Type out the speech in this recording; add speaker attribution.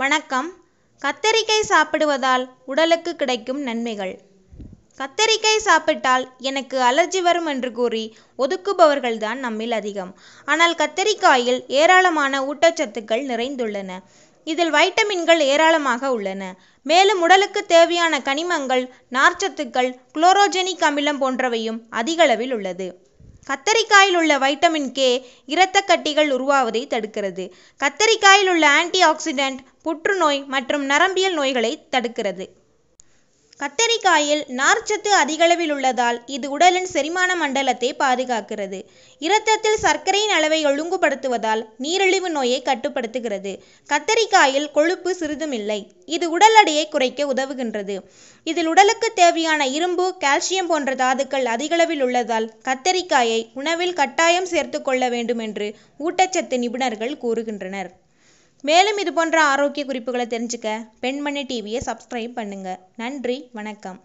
Speaker 1: வணக்கம் கத்தரிக்காய் சாப்பிடுவதால் உடலுக்கு கிடைக்கும் நன்மைகள் கத்தரிக்காய் சாப்பிட்டால் எனக்கு அலர்ஜி வரும் என்று கூறி ஒதுக்குபவர்கள்தான் நம்மில் அதிகம் ஆனால் கத்தரிக்காயில் ஏராளமான ஊட்டச்சத்துக்கள் நிறைந்துள்ளன இதில் வைட்டமின்கள் ஏராளமாக உள்ளன மேலும் உடலுக்கு தேவையான கனிமங்கள் நார்ச்சத்துக்கள் குளோரோஜெனிக் அமிலம் போன்றவையும் அதிகளவில் உள்ளது கத்தரிக்காயில் உள்ள வைட்டமின் கே இரத்த கட்டிகள் உருவாவதை தடுக்கிறது கத்தரிக்காயில் உள்ள ஆன்டி ஆக்சிடென்ட் புற்றுநோய் மற்றும் நரம்பியல் நோய்களை தடுக்கிறது கத்தரிக்காயில் நார்ச்சத்து அதிகளவில் உள்ளதால் இது உடலின் செரிமான மண்டலத்தை பாதுகாக்கிறது இரத்தத்தில் சர்க்கரையின் அளவை ஒழுங்குபடுத்துவதால் நீரிழிவு நோயை கட்டுப்படுத்துகிறது கத்தரிக்காயில் கொழுப்பு சிறிதுமில்லை இது உடல் எடையை குறைக்க உதவுகின்றது இதில் உடலுக்கு தேவையான இரும்பு கால்சியம் போன்ற தாதுக்கள் அதிகளவில் உள்ளதால் கத்தரிக்காயை உணவில் கட்டாயம் சேர்த்து கொள்ள வேண்டும் என்று ஊட்டச்சத்து நிபுணர்கள் கூறுகின்றனர் மேலும் இது போன்ற ஆரோக்கிய குறிப்புகளை தெரிஞ்சுக்க பெண்மணி டிவியை சப்ஸ்கிரைப் பண்ணுங்கள் நன்றி வணக்கம்